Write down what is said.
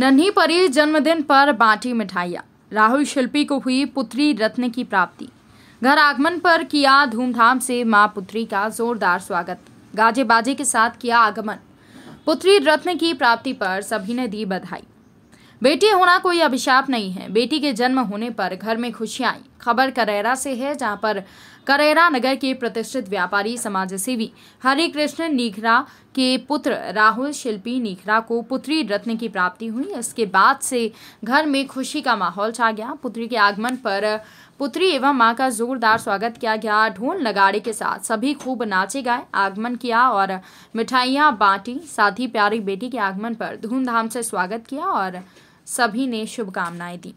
नन्ही परी जन्मदिन पर बांटी मिठाइयाँ राहुल शिल्पी को हुई पुत्री रत्न की प्राप्ति घर आगमन पर किया धूमधाम से माँ पुत्री का जोरदार स्वागत गाजे बाजे के साथ किया आगमन पुत्री रत्न की प्राप्ति पर सभी ने दी बधाई बेटी होना कोई अभिशाप नहीं है बेटी के जन्म होने पर घर में खुशियाँ आई खबर करेरा से है जहां पर करेरा नगर के प्रतिष्ठित व्यापारी समाज सेवी हरिकृष्ण नीखरा के पुत्र राहुल शिल्पी नीखरा को पुत्री रत्न की प्राप्ति हुई इसके बाद से घर में खुशी का माहौल छा गया पुत्री के आगमन पर पुत्री एवं मां का जोरदार स्वागत किया गया ढोल नगाड़े के साथ सभी खूब नाचे गाए आगमन किया और मिठाइयाँ बांटी साथ ही प्यारी बेटी के आगमन पर धूमधाम से स्वागत किया और सभी ने शुभकामनाएं दी